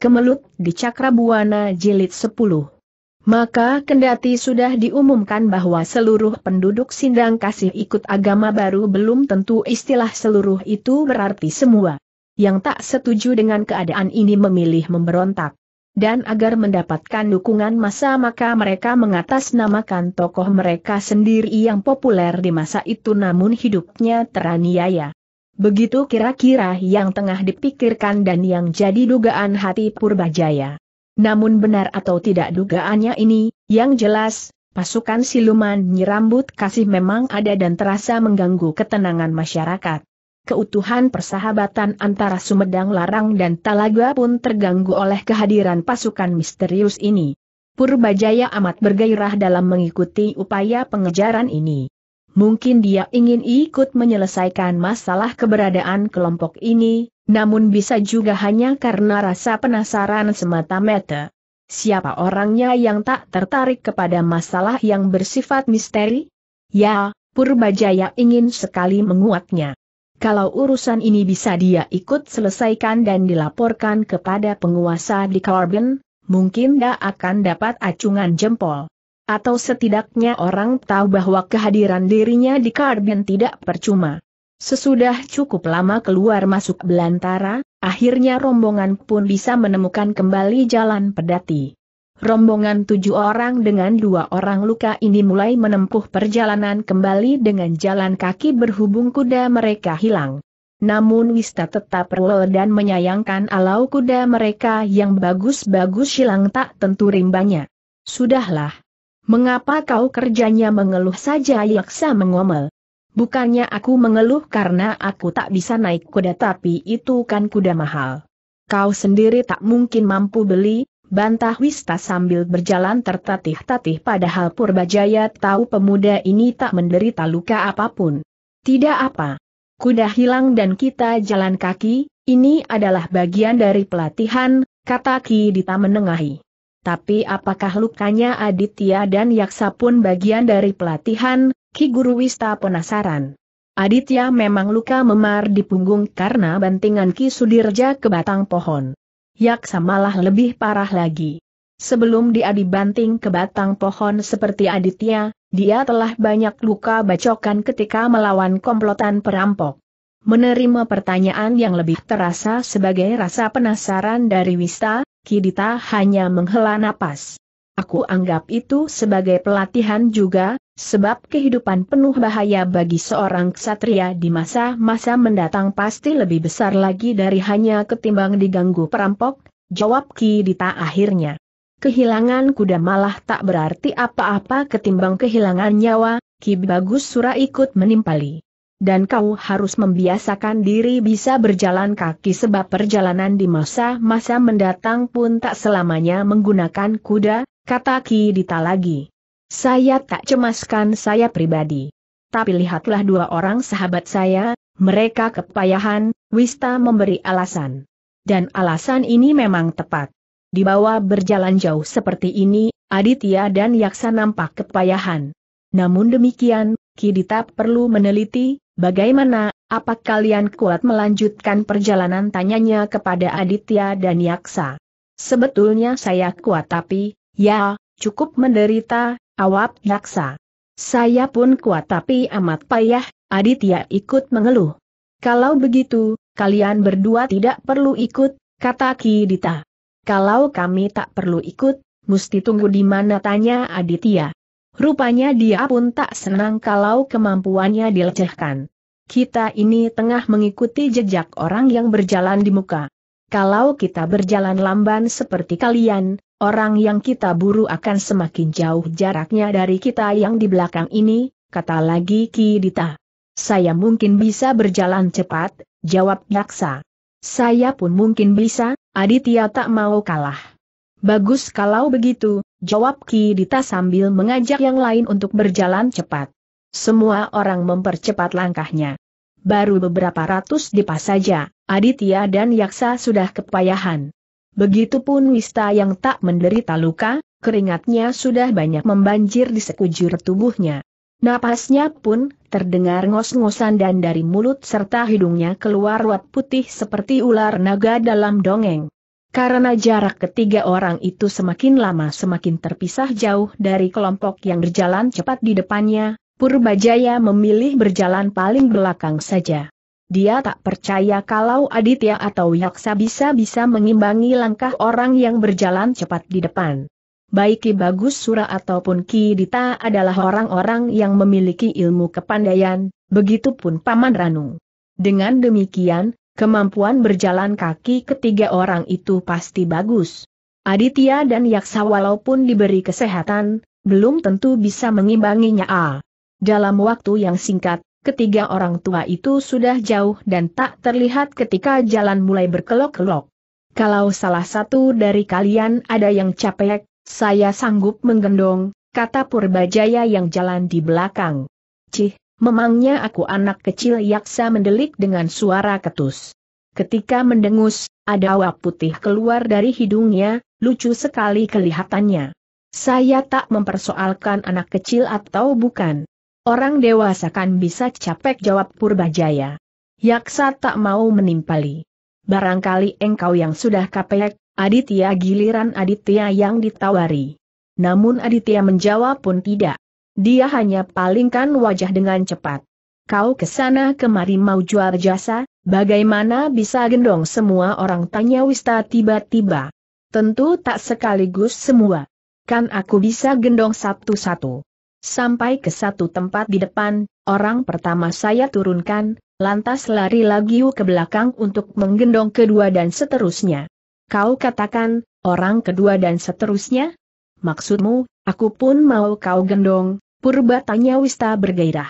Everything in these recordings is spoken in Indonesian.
Kemelut di Cakrabuana Jilid 10. Maka kendati sudah diumumkan bahwa seluruh penduduk Sindang Kasih ikut agama baru belum tentu istilah seluruh itu berarti semua. Yang tak setuju dengan keadaan ini memilih memberontak. Dan agar mendapatkan dukungan masa, maka mereka mengatasnamakan tokoh mereka sendiri yang populer di masa itu namun hidupnya teraniaya. Begitu kira-kira yang tengah dipikirkan dan yang jadi dugaan hati Purbajaya. Namun benar atau tidak dugaannya ini, yang jelas, pasukan siluman nyirambut kasih memang ada dan terasa mengganggu ketenangan masyarakat. Keutuhan persahabatan antara Sumedang Larang dan Talaga pun terganggu oleh kehadiran pasukan misterius ini. Purbajaya amat bergairah dalam mengikuti upaya pengejaran ini. Mungkin dia ingin ikut menyelesaikan masalah keberadaan kelompok ini, namun bisa juga hanya karena rasa penasaran semata-mata. Siapa orangnya yang tak tertarik kepada masalah yang bersifat misteri? Ya, Purbajaya ingin sekali menguatnya. Kalau urusan ini bisa dia ikut selesaikan dan dilaporkan kepada penguasa di Carbon, mungkin dia akan dapat acungan jempol. Atau setidaknya orang tahu bahwa kehadiran dirinya di karbin tidak percuma. Sesudah cukup lama keluar masuk belantara, akhirnya rombongan pun bisa menemukan kembali jalan pedati. Rombongan tujuh orang dengan dua orang luka ini mulai menempuh perjalanan kembali dengan jalan kaki berhubung kuda mereka hilang. Namun Wista tetap perlu dan menyayangkan alau kuda mereka yang bagus-bagus hilang tak tentu rimbanya. Sudahlah, Mengapa kau kerjanya mengeluh saja Yaksa mengomel. Bukannya aku mengeluh karena aku tak bisa naik kuda tapi itu kan kuda mahal. Kau sendiri tak mungkin mampu beli, bantah Wista sambil berjalan tertatih-tatih padahal Purbajaya tahu pemuda ini tak menderita luka apapun. Tidak apa. Kuda hilang dan kita jalan kaki, ini adalah bagian dari pelatihan, kata Ki Dita menengahi. Tapi apakah lukanya Aditya dan Yaksa pun bagian dari pelatihan, Ki Guru Wista penasaran. Aditya memang luka memar di punggung karena bantingan Ki Sudirja ke batang pohon. Yaksa malah lebih parah lagi. Sebelum dia dibanting ke batang pohon seperti Aditya, dia telah banyak luka bacokan ketika melawan komplotan perampok. Menerima pertanyaan yang lebih terasa sebagai rasa penasaran dari Wista, Kidita hanya menghela napas. Aku anggap itu sebagai pelatihan juga, sebab kehidupan penuh bahaya bagi seorang ksatria di masa-masa mendatang pasti lebih besar lagi dari hanya ketimbang diganggu perampok, jawab Kidita akhirnya. Kehilangan kuda malah tak berarti apa-apa ketimbang kehilangan nyawa, Ki Bagus Sura ikut menimpali dan kau harus membiasakan diri bisa berjalan kaki sebab perjalanan di masa-masa mendatang pun tak selamanya menggunakan kuda, kata Ki Dita lagi. Saya tak cemaskan saya pribadi. Tapi lihatlah dua orang sahabat saya, mereka kepayahan, Wista memberi alasan. Dan alasan ini memang tepat. Di bawah berjalan jauh seperti ini, Aditya dan Yaksa nampak kepayahan. Namun demikian, Kidita perlu meneliti, bagaimana, apa kalian kuat melanjutkan perjalanan tanyanya kepada Aditya dan Yaksa. Sebetulnya saya kuat tapi, ya, cukup menderita, awap Yaksa. Saya pun kuat tapi amat payah, Aditya ikut mengeluh. Kalau begitu, kalian berdua tidak perlu ikut, kata Kidita. Kalau kami tak perlu ikut, mesti tunggu di mana tanya Aditya. Rupanya dia pun tak senang kalau kemampuannya dilecehkan. Kita ini tengah mengikuti jejak orang yang berjalan di muka. Kalau kita berjalan lamban seperti kalian, orang yang kita buru akan semakin jauh jaraknya dari kita yang di belakang ini, kata lagi Ki Dita. Saya mungkin bisa berjalan cepat, jawab Yaksa. Saya pun mungkin bisa, Aditya tak mau kalah. Bagus kalau begitu, jawab Ki Dita sambil mengajak yang lain untuk berjalan cepat. Semua orang mempercepat langkahnya. Baru beberapa ratus dipas saja, Aditya dan Yaksa sudah kepayahan. Begitupun Wista yang tak menderita luka, keringatnya sudah banyak membanjir di sekujur tubuhnya. Napasnya pun terdengar ngos-ngosan dan dari mulut serta hidungnya keluar wat putih seperti ular naga dalam dongeng. Karena jarak ketiga orang itu semakin lama semakin terpisah jauh dari kelompok yang berjalan cepat di depannya, Purbajaya memilih berjalan paling belakang saja. Dia tak percaya kalau Aditya atau Yaksa bisa-bisa mengimbangi langkah orang yang berjalan cepat di depan. Baik Ki Bagus Sura ataupun Ki Dita adalah orang-orang yang memiliki ilmu kepandaian, begitupun Paman Ranu. Dengan demikian, Kemampuan berjalan kaki ketiga orang itu pasti bagus. Aditya dan Yaksa walaupun diberi kesehatan, belum tentu bisa mengimbanginya. Ah. Dalam waktu yang singkat, ketiga orang tua itu sudah jauh dan tak terlihat ketika jalan mulai berkelok-kelok. Kalau salah satu dari kalian ada yang capek, saya sanggup menggendong, kata Purbajaya yang jalan di belakang. Cih, memangnya aku anak kecil yaksa mendelik dengan suara ketus. Ketika mendengus, ada awak putih keluar dari hidungnya, lucu sekali kelihatannya. Saya tak mempersoalkan anak kecil atau bukan. Orang dewasa kan bisa capek jawab Purbajaya. Yaksa tak mau menimpali. Barangkali engkau yang sudah kapek, Aditya giliran Aditya yang ditawari. Namun Aditya menjawab pun tidak. Dia hanya palingkan wajah dengan cepat. Kau kesana kemari mau jual jasa, bagaimana bisa gendong semua orang tanya Wista tiba-tiba. Tentu tak sekaligus semua. Kan aku bisa gendong satu-satu. Sampai ke satu tempat di depan, orang pertama saya turunkan, lantas lari lagi ke belakang untuk menggendong kedua dan seterusnya. Kau katakan, orang kedua dan seterusnya? Maksudmu, aku pun mau kau gendong, Purba tanya Wista bergairah.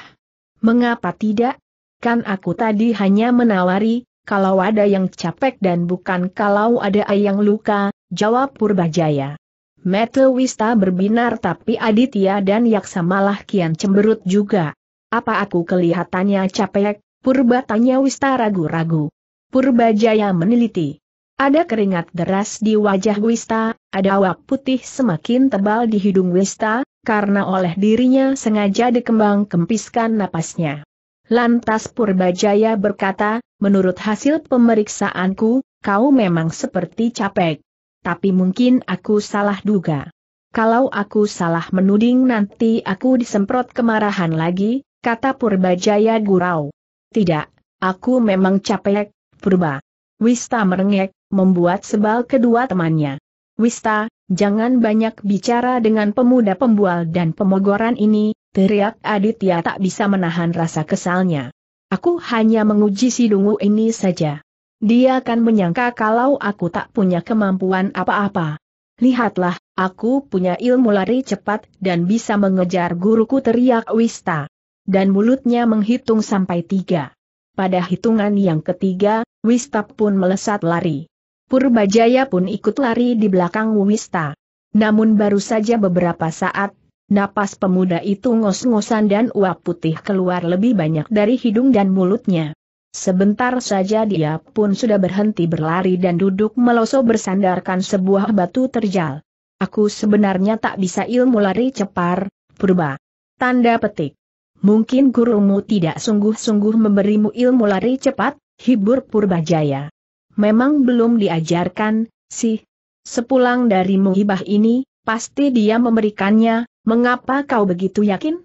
Mengapa tidak? Kan aku tadi hanya menawari, kalau ada yang capek dan bukan kalau ada yang luka, jawab Purbajaya. Metal Wista berbinar tapi Aditya dan Yaksa malah kian cemberut juga. Apa aku kelihatannya capek? Purba tanya Wista ragu-ragu. Purbajaya meneliti. Ada keringat deras di wajah Wista, ada awap putih semakin tebal di hidung Wista, karena oleh dirinya sengaja dikembang-kempiskan napasnya. Lantas Purbajaya berkata, menurut hasil pemeriksaanku, kau memang seperti capek. Tapi mungkin aku salah duga. Kalau aku salah menuding nanti aku disemprot kemarahan lagi, kata Purbajaya gurau. Tidak, aku memang capek, Purba. Wista merengek, membuat sebal kedua temannya. Wista, jangan banyak bicara dengan pemuda pembual dan pemogoran ini, teriak Aditya tak bisa menahan rasa kesalnya. Aku hanya menguji si dungu ini saja. Dia akan menyangka kalau aku tak punya kemampuan apa-apa. Lihatlah, aku punya ilmu lari cepat dan bisa mengejar guruku teriak Wista. Dan mulutnya menghitung sampai tiga. Pada hitungan yang ketiga, Wista pun melesat lari. Purbajaya pun ikut lari di belakang Wista. Namun baru saja beberapa saat, napas pemuda itu ngos-ngosan dan uap putih keluar lebih banyak dari hidung dan mulutnya. Sebentar saja dia pun sudah berhenti berlari dan duduk meloso bersandarkan sebuah batu terjal. Aku sebenarnya tak bisa ilmu lari cepar, purba. Tanda petik. Mungkin gurumu tidak sungguh-sungguh memberimu ilmu lari cepat, hibur Purbajaya. Memang belum diajarkan, sih. Sepulang dari muhibah ini, pasti dia memberikannya, mengapa kau begitu yakin?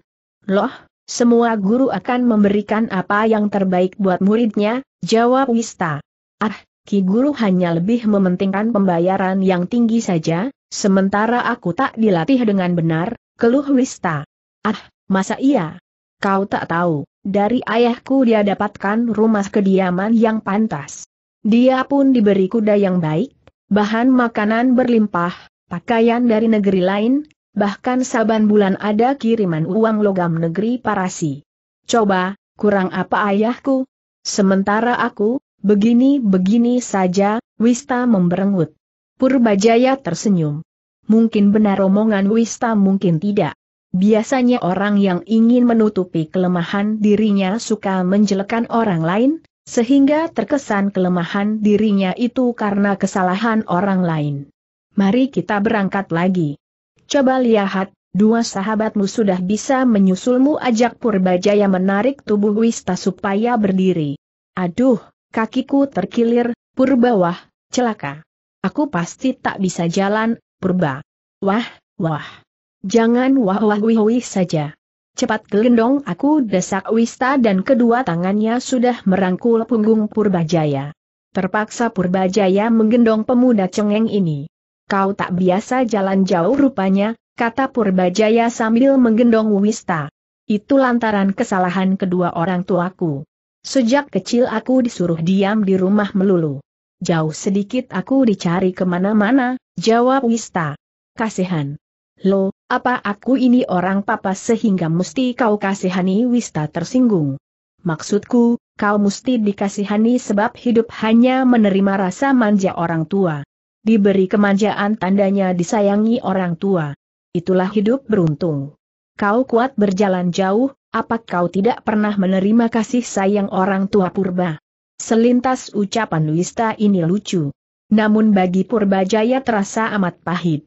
Loh, semua guru akan memberikan apa yang terbaik buat muridnya, jawab Wista. Ah, Ki Guru hanya lebih mementingkan pembayaran yang tinggi saja, sementara aku tak dilatih dengan benar, keluh Wista. Ah, masa iya? Kau tak tahu, dari ayahku dia dapatkan rumah kediaman yang pantas. Dia pun diberi kuda yang baik, bahan makanan berlimpah, pakaian dari negeri lain, bahkan saban bulan ada kiriman uang logam negeri parasi. Coba, kurang apa ayahku? Sementara aku, begini-begini saja, Wista memberengut. Purbajaya tersenyum. Mungkin benar omongan Wista mungkin tidak. Biasanya orang yang ingin menutupi kelemahan dirinya suka menjelekan orang lain, sehingga terkesan kelemahan dirinya itu karena kesalahan orang lain. Mari kita berangkat lagi. Coba lihat, dua sahabatmu sudah bisa menyusulmu ajak Purbajaya menarik tubuh Wista supaya berdiri. Aduh, kakiku terkilir, Purbawah, celaka. Aku pasti tak bisa jalan, Purba. Wah, wah. Jangan wah-wah-wih saja. Cepat gelendong aku desak Wista dan kedua tangannya sudah merangkul punggung Purbajaya. Terpaksa Purbajaya menggendong pemuda cengeng ini. Kau tak biasa jalan jauh rupanya, kata Purbajaya sambil menggendong Wista. Itu lantaran kesalahan kedua orang tuaku. Sejak kecil aku disuruh diam di rumah melulu. Jauh sedikit aku dicari kemana-mana, jawab Wista. Kasihan. Lo, apa aku ini orang papa sehingga mesti kau kasihani Wista tersinggung? Maksudku, kau mesti dikasihani sebab hidup hanya menerima rasa manja orang tua. Diberi kemanjaan tandanya disayangi orang tua. Itulah hidup beruntung. Kau kuat berjalan jauh, apa kau tidak pernah menerima kasih sayang orang tua purba? Selintas ucapan Wista ini lucu. Namun bagi Purba Jaya terasa amat pahit.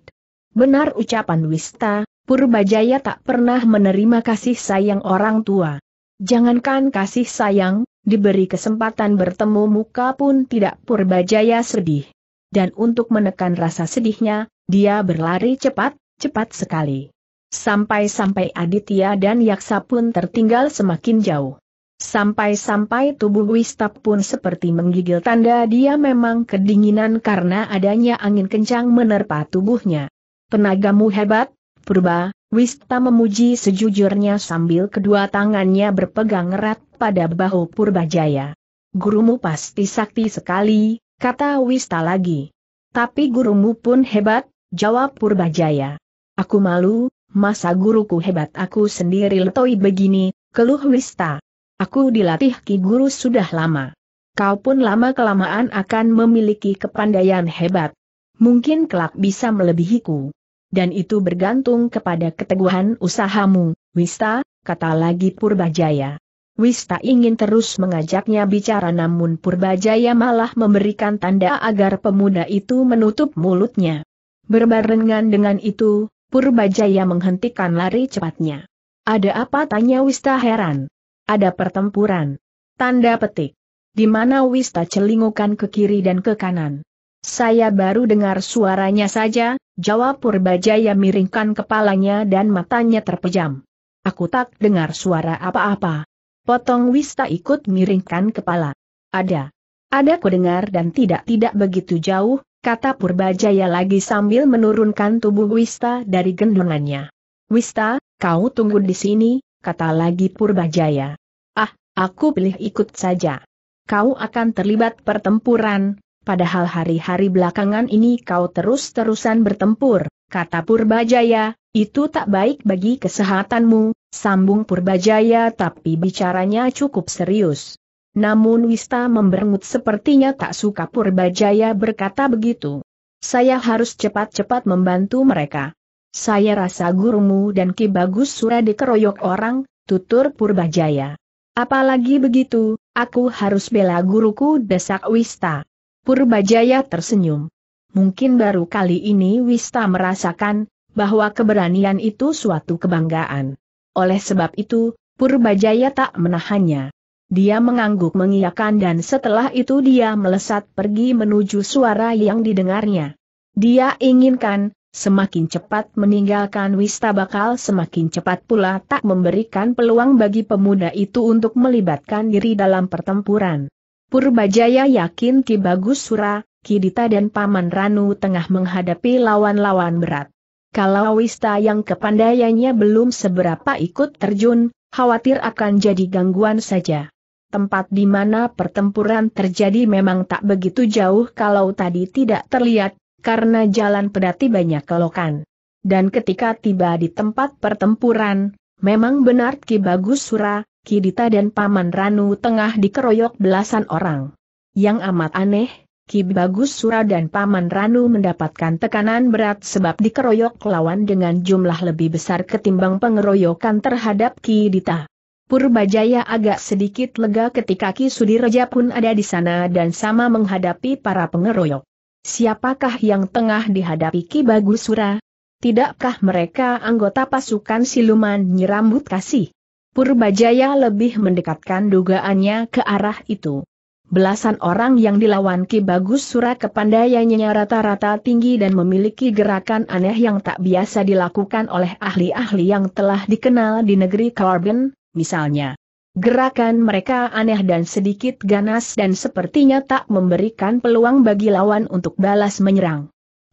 Benar ucapan Wista, Purbajaya tak pernah menerima kasih sayang orang tua. Jangankan kasih sayang, diberi kesempatan bertemu muka pun tidak Purbajaya sedih. Dan untuk menekan rasa sedihnya, dia berlari cepat, cepat sekali. Sampai-sampai Aditya dan Yaksa pun tertinggal semakin jauh. Sampai-sampai tubuh Wista pun seperti menggigil tanda dia memang kedinginan karena adanya angin kencang menerpa tubuhnya. Tenagamu hebat, purba, Wista memuji sejujurnya sambil kedua tangannya berpegang erat pada bahu Purbajaya. Gurumu pasti sakti sekali, kata Wista lagi. Tapi gurumu pun hebat, jawab Purbajaya. Aku malu, masa guruku hebat aku sendiri letoi begini, keluh Wista. Aku dilatih ki guru sudah lama. Kau pun lama-kelamaan akan memiliki kepandaian hebat. Mungkin kelak bisa melebihiku dan itu bergantung kepada keteguhan usahamu, Wista, kata lagi Purbajaya. Wista ingin terus mengajaknya bicara namun Purbajaya malah memberikan tanda agar pemuda itu menutup mulutnya. Berbarengan dengan itu, Purbajaya menghentikan lari cepatnya. Ada apa tanya Wista heran? Ada pertempuran. Tanda petik. Di mana Wista celingukan ke kiri dan ke kanan. Saya baru dengar suaranya saja, jawab Purbajaya miringkan kepalanya dan matanya terpejam. Aku tak dengar suara apa-apa. Potong Wista ikut miringkan kepala. Ada. Ada ku dengar dan tidak-tidak begitu jauh, kata Purbajaya lagi sambil menurunkan tubuh Wista dari gendongannya. Wista, kau tunggu di sini, kata lagi Purbajaya. Ah, aku pilih ikut saja. Kau akan terlibat pertempuran, padahal hari-hari belakangan ini kau terus-terusan bertempur, kata Purbajaya, itu tak baik bagi kesehatanmu, sambung Purbajaya tapi bicaranya cukup serius. Namun Wista memberengut sepertinya tak suka Purbajaya berkata begitu. Saya harus cepat-cepat membantu mereka. Saya rasa gurumu dan Ki Bagus Sura dikeroyok orang, tutur Purbajaya. Apalagi begitu, aku harus bela guruku desak Wista. Purbajaya tersenyum. Mungkin baru kali ini Wista merasakan bahwa keberanian itu suatu kebanggaan. Oleh sebab itu, Purbajaya tak menahannya. Dia mengangguk mengiyakan dan setelah itu dia melesat pergi menuju suara yang didengarnya. Dia inginkan, semakin cepat meninggalkan Wista bakal semakin cepat pula tak memberikan peluang bagi pemuda itu untuk melibatkan diri dalam pertempuran. Purbajaya yakin Ki Bagus Sura, Kidita dan Paman Ranu tengah menghadapi lawan-lawan berat. Kalau Wista yang kepandaiannya belum seberapa ikut terjun, khawatir akan jadi gangguan saja. Tempat di mana pertempuran terjadi memang tak begitu jauh kalau tadi tidak terlihat, karena jalan pedati banyak kelokan. Dan ketika tiba di tempat pertempuran, memang benar Ki Bagus Sura, Kidita dan Paman Ranu tengah dikeroyok belasan orang. Yang amat aneh, Ki Bagus Sura dan Paman Ranu mendapatkan tekanan berat sebab dikeroyok lawan dengan jumlah lebih besar ketimbang pengeroyokan terhadap Ki Dita. Purbajaya agak sedikit lega ketika Ki Sudireja pun ada di sana dan sama menghadapi para pengeroyok. Siapakah yang tengah dihadapi Ki Bagus Sura? Tidakkah mereka anggota pasukan siluman nyirambut kasih? Purbajaya lebih mendekatkan dugaannya ke arah itu. Belasan orang yang dilawan Ki Bagus Sura kepandaiannya rata-rata tinggi dan memiliki gerakan aneh yang tak biasa dilakukan oleh ahli-ahli yang telah dikenal di negeri Carbon, misalnya. Gerakan mereka aneh dan sedikit ganas dan sepertinya tak memberikan peluang bagi lawan untuk balas menyerang.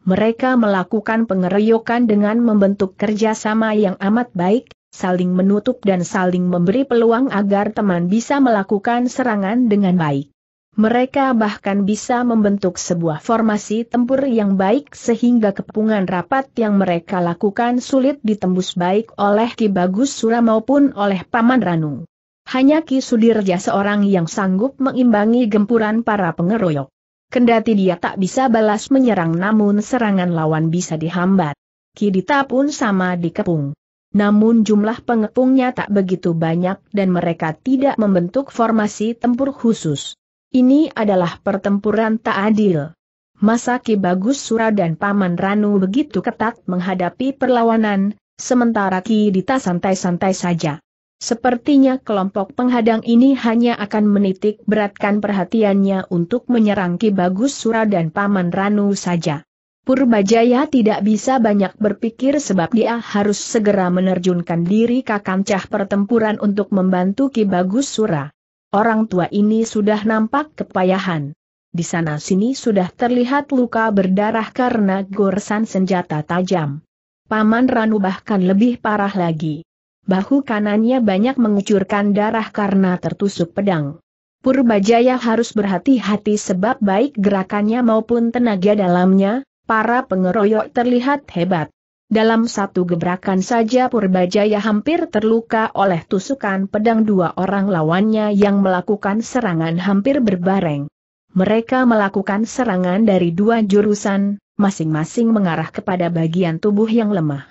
Mereka melakukan pengeroyokan dengan membentuk kerjasama yang amat baik, saling menutup dan saling memberi peluang agar teman bisa melakukan serangan dengan baik. Mereka bahkan bisa membentuk sebuah formasi tempur yang baik sehingga kepungan rapat yang mereka lakukan sulit ditembus baik oleh Ki Bagus Sura maupun oleh Paman Ranu. Hanya Ki Sudirja seorang yang sanggup mengimbangi gempuran para pengeroyok. Kendati dia tak bisa balas menyerang namun serangan lawan bisa dihambat. Kidita pun sama dikepung namun jumlah pengepungnya tak begitu banyak dan mereka tidak membentuk formasi tempur khusus. Ini adalah pertempuran tak adil. Masa Ki Bagus Sura dan Paman Ranu begitu ketat menghadapi perlawanan, sementara Ki Dita santai-santai saja. Sepertinya kelompok penghadang ini hanya akan menitik beratkan perhatiannya untuk menyerang Ki Bagus Sura dan Paman Ranu saja. Purbajaya tidak bisa banyak berpikir sebab dia harus segera menerjunkan diri ke kancah pertempuran untuk membantu Ki Bagus Sura. Orang tua ini sudah nampak kepayahan. Di sana sini sudah terlihat luka berdarah karena goresan senjata tajam. Paman Ranu bahkan lebih parah lagi. Bahu kanannya banyak mengucurkan darah karena tertusuk pedang. Purbajaya harus berhati-hati sebab baik gerakannya maupun tenaga dalamnya, para pengeroyok terlihat hebat. Dalam satu gebrakan saja Purbajaya hampir terluka oleh tusukan pedang dua orang lawannya yang melakukan serangan hampir berbareng. Mereka melakukan serangan dari dua jurusan, masing-masing mengarah kepada bagian tubuh yang lemah.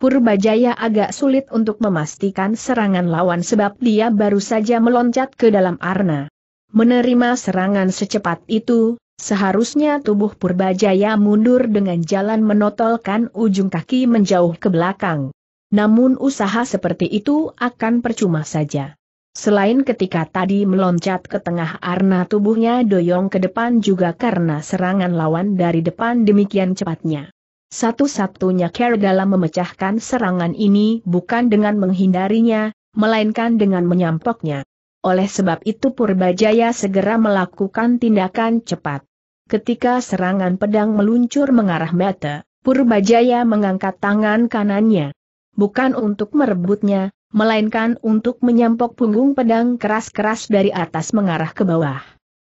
Purbajaya agak sulit untuk memastikan serangan lawan sebab dia baru saja meloncat ke dalam arna. Menerima serangan secepat itu, Seharusnya tubuh Purbajaya mundur dengan jalan menotolkan ujung kaki menjauh ke belakang. Namun usaha seperti itu akan percuma saja. Selain ketika tadi meloncat ke tengah arna tubuhnya doyong ke depan juga karena serangan lawan dari depan demikian cepatnya. Satu-satunya care dalam memecahkan serangan ini bukan dengan menghindarinya, melainkan dengan menyampoknya. Oleh sebab itu Purbajaya segera melakukan tindakan cepat. Ketika serangan pedang meluncur mengarah Mata, Purbajaya mengangkat tangan kanannya. Bukan untuk merebutnya, melainkan untuk menyampok punggung pedang keras-keras dari atas mengarah ke bawah.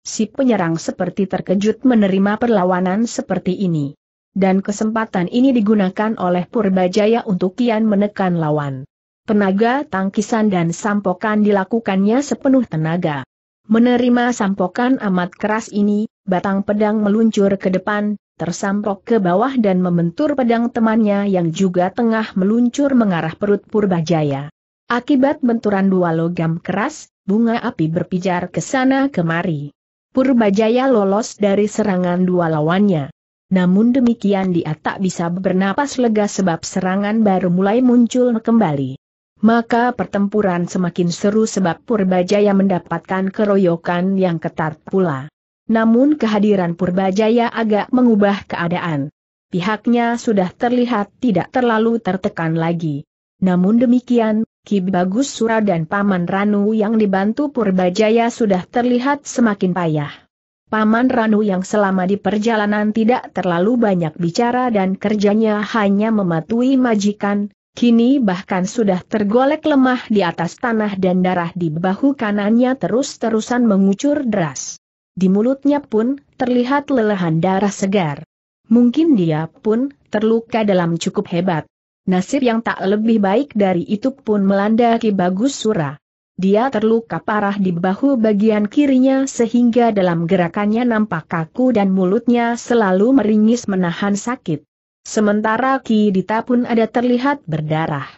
Si penyerang seperti terkejut menerima perlawanan seperti ini. Dan kesempatan ini digunakan oleh Purbajaya untuk kian menekan lawan. Tenaga tangkisan dan sampokan dilakukannya sepenuh tenaga. Menerima sampokan amat keras ini, batang pedang meluncur ke depan, tersampok ke bawah dan membentur pedang temannya yang juga tengah meluncur mengarah perut Purbajaya. Akibat benturan dua logam keras, bunga api berpijar ke sana kemari. Purbajaya lolos dari serangan dua lawannya. Namun demikian dia tak bisa bernapas lega sebab serangan baru mulai muncul kembali maka pertempuran semakin seru sebab Purbajaya mendapatkan keroyokan yang ketat pula. Namun kehadiran Purbajaya agak mengubah keadaan. Pihaknya sudah terlihat tidak terlalu tertekan lagi. Namun demikian, Ki Bagus Sura dan Paman Ranu yang dibantu Purbajaya sudah terlihat semakin payah. Paman Ranu yang selama di perjalanan tidak terlalu banyak bicara dan kerjanya hanya mematuhi majikan, Kini bahkan sudah tergolek lemah di atas tanah dan darah di bahu kanannya terus-terusan mengucur deras. Di mulutnya pun terlihat lelehan darah segar. Mungkin dia pun terluka dalam cukup hebat. Nasib yang tak lebih baik dari itu pun melanda Ki Bagus Sura. Dia terluka parah di bahu bagian kirinya sehingga dalam gerakannya nampak kaku dan mulutnya selalu meringis menahan sakit. Sementara Ki Dita pun ada terlihat berdarah.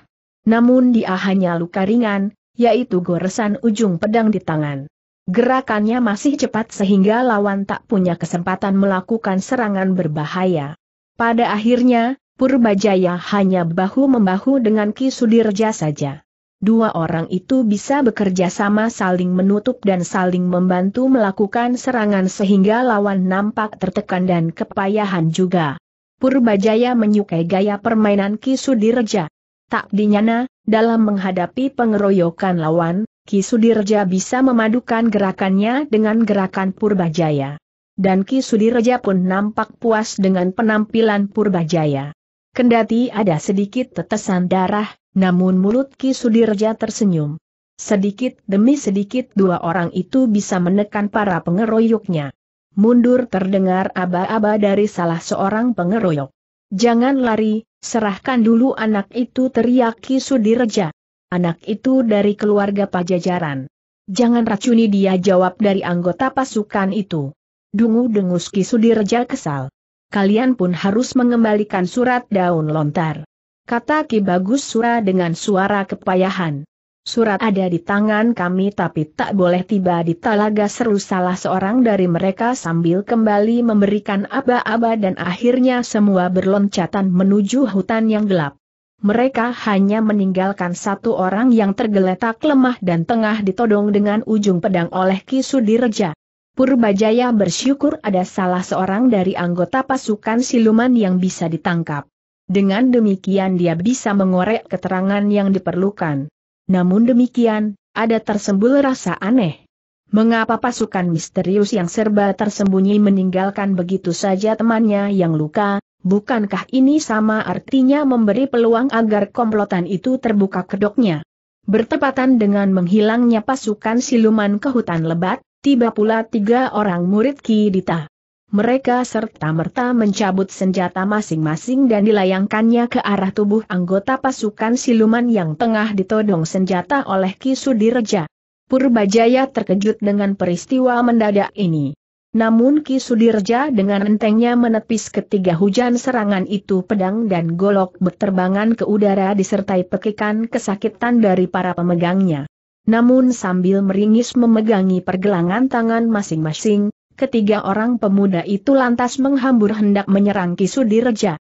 Namun dia hanya luka ringan, yaitu goresan ujung pedang di tangan. Gerakannya masih cepat sehingga lawan tak punya kesempatan melakukan serangan berbahaya. Pada akhirnya, Purbajaya hanya bahu-membahu dengan Ki Sudirja saja. Dua orang itu bisa bekerja sama saling menutup dan saling membantu melakukan serangan sehingga lawan nampak tertekan dan kepayahan juga. Purbajaya menyukai gaya permainan Ki Sudirja. Tak dinyana, dalam menghadapi pengeroyokan lawan, Ki Sudirja bisa memadukan gerakannya dengan gerakan Purbajaya. Dan Ki Sudirja pun nampak puas dengan penampilan Purbajaya. Kendati ada sedikit tetesan darah, namun mulut Ki Sudirja tersenyum. Sedikit demi sedikit dua orang itu bisa menekan para pengeroyoknya. Mundur terdengar aba-aba dari salah seorang pengeroyok. Jangan lari, serahkan dulu anak itu teriaki Ki Sudirja. Anak itu dari keluarga pajajaran. Jangan racuni dia jawab dari anggota pasukan itu. Dungu-dengus Ki Sudirja kesal. Kalian pun harus mengembalikan surat daun lontar. Kata Ki Bagus Sura dengan suara kepayahan. Surat ada di tangan kami tapi tak boleh tiba di talaga seru salah seorang dari mereka sambil kembali memberikan aba-aba dan akhirnya semua berloncatan menuju hutan yang gelap. Mereka hanya meninggalkan satu orang yang tergeletak lemah dan tengah ditodong dengan ujung pedang oleh Ki Sudirja. Purbajaya bersyukur ada salah seorang dari anggota pasukan siluman yang bisa ditangkap. Dengan demikian dia bisa mengorek keterangan yang diperlukan. Namun demikian, ada tersembul rasa aneh. Mengapa pasukan misterius yang serba tersembunyi meninggalkan begitu saja temannya yang luka, bukankah ini sama artinya memberi peluang agar komplotan itu terbuka kedoknya? Bertepatan dengan menghilangnya pasukan siluman ke hutan lebat, tiba pula tiga orang murid Ki Dita mereka serta-merta mencabut senjata masing-masing dan dilayangkannya ke arah tubuh anggota pasukan siluman yang tengah ditodong senjata oleh Ki Sudireja. Purbajaya terkejut dengan peristiwa mendadak ini. Namun Ki dengan entengnya menepis ketiga hujan serangan itu pedang dan golok berterbangan ke udara disertai pekikan kesakitan dari para pemegangnya. Namun sambil meringis memegangi pergelangan tangan masing-masing, Ketiga orang pemuda itu lantas menghambur hendak menyerang Kisudireja.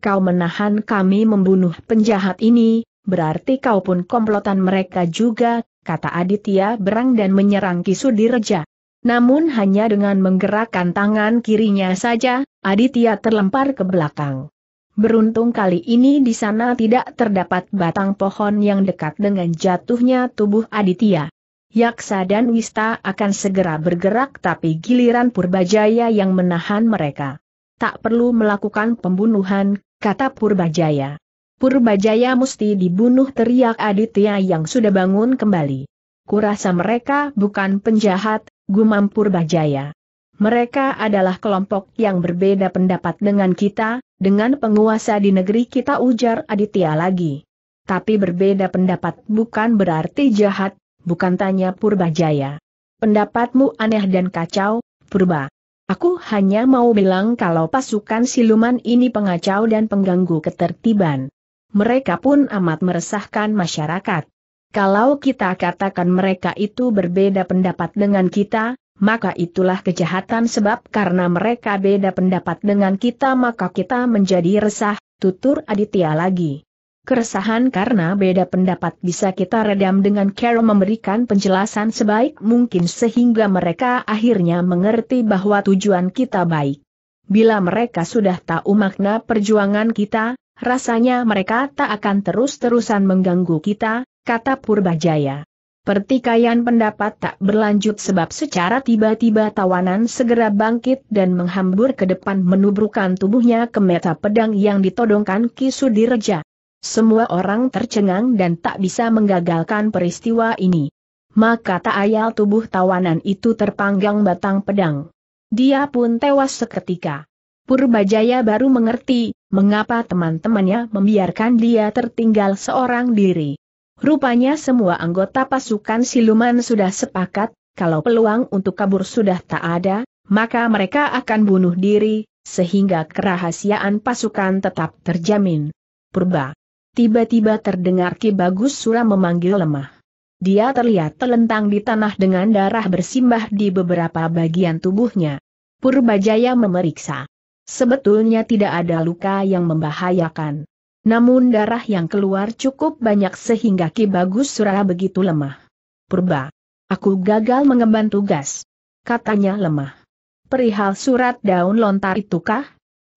Kau menahan kami membunuh penjahat ini, berarti kau pun komplotan mereka juga, kata Aditya berang dan menyerang Kisudireja. Namun hanya dengan menggerakkan tangan kirinya saja, Aditya terlempar ke belakang. Beruntung kali ini di sana tidak terdapat batang pohon yang dekat dengan jatuhnya tubuh Aditya. Yaksa dan Wista akan segera bergerak tapi giliran Purbajaya yang menahan mereka. Tak perlu melakukan pembunuhan, kata Purbajaya. Purbajaya mesti dibunuh teriak Aditya yang sudah bangun kembali. Kurasa mereka bukan penjahat, gumam Purbajaya. Mereka adalah kelompok yang berbeda pendapat dengan kita, dengan penguasa di negeri kita ujar Aditya lagi. Tapi berbeda pendapat bukan berarti jahat, bukan tanya Purba Jaya. Pendapatmu aneh dan kacau, Purba. Aku hanya mau bilang kalau pasukan siluman ini pengacau dan pengganggu ketertiban. Mereka pun amat meresahkan masyarakat. Kalau kita katakan mereka itu berbeda pendapat dengan kita, maka itulah kejahatan sebab karena mereka beda pendapat dengan kita maka kita menjadi resah, tutur Aditya lagi. Keresahan karena beda pendapat bisa kita redam dengan Carol memberikan penjelasan sebaik mungkin sehingga mereka akhirnya mengerti bahwa tujuan kita baik. Bila mereka sudah tahu makna perjuangan kita, rasanya mereka tak akan terus-terusan mengganggu kita, kata Purbajaya. Pertikaian pendapat tak berlanjut sebab secara tiba-tiba tawanan segera bangkit dan menghambur ke depan menubrukan tubuhnya ke meta pedang yang ditodongkan Ki Sudirja. Semua orang tercengang dan tak bisa menggagalkan peristiwa ini. Maka tak ayal tubuh tawanan itu terpanggang batang pedang. Dia pun tewas seketika. Purbajaya baru mengerti, mengapa teman-temannya membiarkan dia tertinggal seorang diri. Rupanya semua anggota pasukan siluman sudah sepakat, kalau peluang untuk kabur sudah tak ada, maka mereka akan bunuh diri, sehingga kerahasiaan pasukan tetap terjamin. Purba tiba-tiba terdengar Ki Bagus Sura memanggil lemah. Dia terlihat telentang di tanah dengan darah bersimbah di beberapa bagian tubuhnya. Purbajaya memeriksa. Sebetulnya tidak ada luka yang membahayakan. Namun darah yang keluar cukup banyak sehingga Ki Bagus Sura begitu lemah. Purba, aku gagal mengemban tugas. Katanya lemah. Perihal surat daun lontar itukah?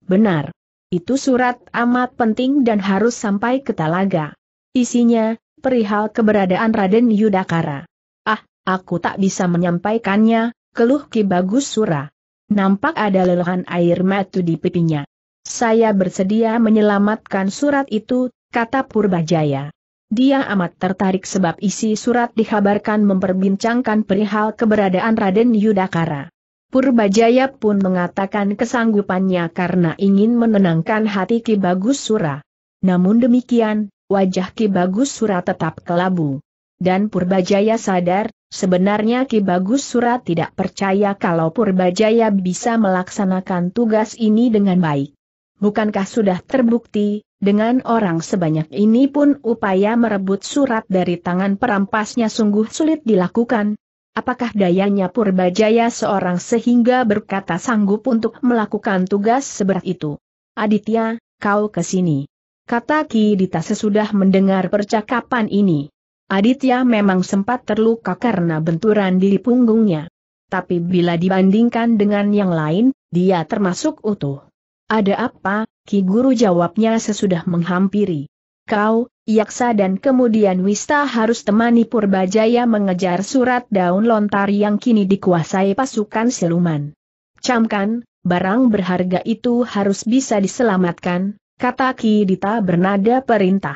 Benar. Itu surat amat penting dan harus sampai ke Talaga. Isinya, perihal keberadaan Raden Yudakara. Ah, aku tak bisa menyampaikannya, keluh Ki Bagus Sura. Nampak ada lelehan air matu di pipinya. Saya bersedia menyelamatkan surat itu, kata Purbajaya. Dia amat tertarik sebab isi surat dikabarkan memperbincangkan perihal keberadaan Raden Yudakara. Purbajaya pun mengatakan kesanggupannya karena ingin menenangkan hati Ki Bagus Sura. Namun demikian, wajah Ki Bagus Sura tetap kelabu. Dan Purbajaya sadar, sebenarnya Ki Bagus Sura tidak percaya kalau Purbajaya bisa melaksanakan tugas ini dengan baik. Bukankah sudah terbukti, dengan orang sebanyak ini pun upaya merebut surat dari tangan perampasnya sungguh sulit dilakukan, Apakah dayanya Purbajaya seorang sehingga berkata sanggup untuk melakukan tugas seberat itu? Aditya, kau ke sini. Kata Dita sesudah mendengar percakapan ini. Aditya memang sempat terluka karena benturan di punggungnya. Tapi bila dibandingkan dengan yang lain, dia termasuk utuh. Ada apa, Ki Guru jawabnya sesudah menghampiri kau, Yaksa dan kemudian Wista harus temani Purbajaya mengejar surat daun lontar yang kini dikuasai pasukan siluman. Camkan, barang berharga itu harus bisa diselamatkan, kata Ki Dita bernada perintah.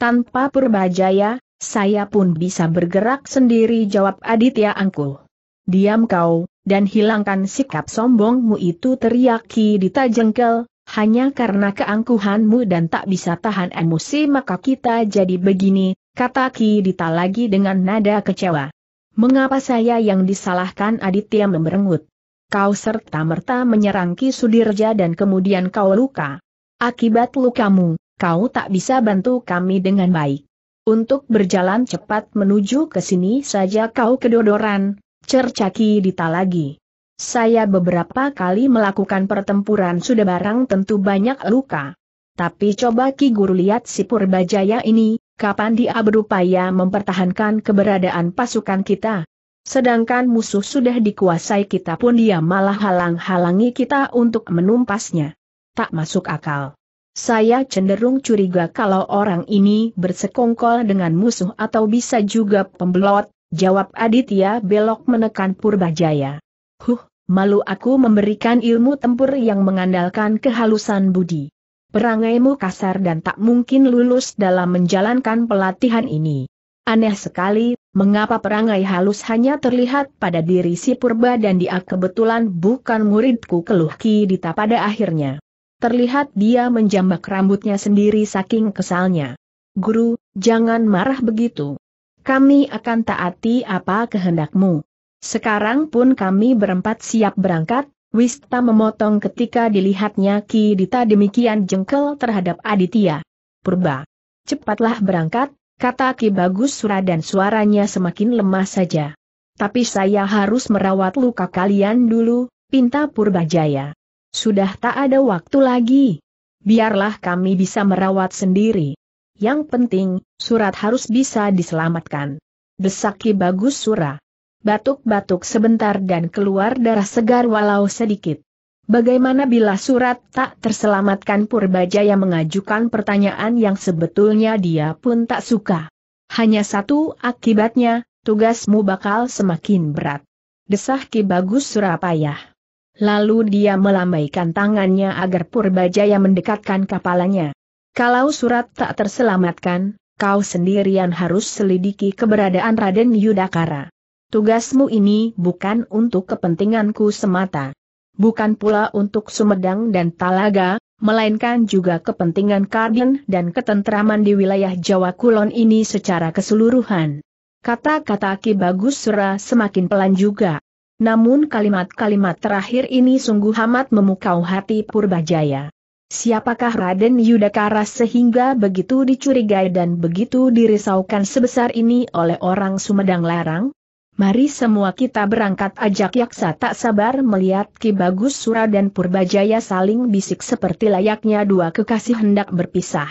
Tanpa Purbajaya, saya pun bisa bergerak sendiri jawab Aditya Angkuh. Diam kau, dan hilangkan sikap sombongmu itu teriak Ki Dita jengkel, hanya karena keangkuhanmu dan tak bisa tahan emosi maka kita jadi begini, kata Ki Dita lagi dengan nada kecewa. Mengapa saya yang disalahkan Aditya memberengut? Kau serta-merta menyerang Ki Sudirja dan kemudian kau luka. Akibat lukamu, kau tak bisa bantu kami dengan baik. Untuk berjalan cepat menuju ke sini saja kau kedodoran, cercaki Dita lagi. Saya beberapa kali melakukan pertempuran sudah barang tentu banyak luka. Tapi coba Ki Guru lihat si Purbajaya ini, kapan dia berupaya mempertahankan keberadaan pasukan kita. Sedangkan musuh sudah dikuasai kita pun dia malah halang-halangi kita untuk menumpasnya. Tak masuk akal. Saya cenderung curiga kalau orang ini bersekongkol dengan musuh atau bisa juga pembelot, jawab Aditya belok menekan Purbajaya. Huh, malu aku memberikan ilmu tempur yang mengandalkan kehalusan budi. Perangaimu kasar dan tak mungkin lulus dalam menjalankan pelatihan ini. Aneh sekali, mengapa perangai halus hanya terlihat pada diri si purba dan dia kebetulan bukan muridku keluh Dita pada akhirnya. Terlihat dia menjambak rambutnya sendiri saking kesalnya. Guru, jangan marah begitu. Kami akan taati apa kehendakmu. Sekarang pun kami berempat siap berangkat, Wista memotong ketika dilihatnya Ki Dita demikian jengkel terhadap Aditya. Purba. Cepatlah berangkat, kata Ki Bagus Sura dan suaranya semakin lemah saja. Tapi saya harus merawat luka kalian dulu, pinta Purbajaya. Sudah tak ada waktu lagi. Biarlah kami bisa merawat sendiri. Yang penting, surat harus bisa diselamatkan. Desak Ki Bagus Sura batuk-batuk sebentar dan keluar darah segar walau sedikit. Bagaimana bila surat tak terselamatkan Purbajaya mengajukan pertanyaan yang sebetulnya dia pun tak suka? Hanya satu akibatnya, tugasmu bakal semakin berat. Desah Ki Bagus Surapaya. Lalu dia melambaikan tangannya agar Purbajaya mendekatkan kepalanya. Kalau surat tak terselamatkan, kau sendirian harus selidiki keberadaan Raden Yudakara. Tugasmu ini bukan untuk kepentinganku semata. Bukan pula untuk Sumedang dan Talaga, melainkan juga kepentingan Karden dan ketentraman di wilayah Jawa Kulon ini secara keseluruhan. Kata-kata Ki Bagus Sura semakin pelan juga. Namun kalimat-kalimat terakhir ini sungguh amat memukau hati Purbajaya. Siapakah Raden Yudakara sehingga begitu dicurigai dan begitu dirisaukan sebesar ini oleh orang Sumedang Larang? Mari semua kita berangkat ajak Yaksa tak sabar melihat Ki Bagus Sura dan Purbajaya saling bisik seperti layaknya dua kekasih hendak berpisah.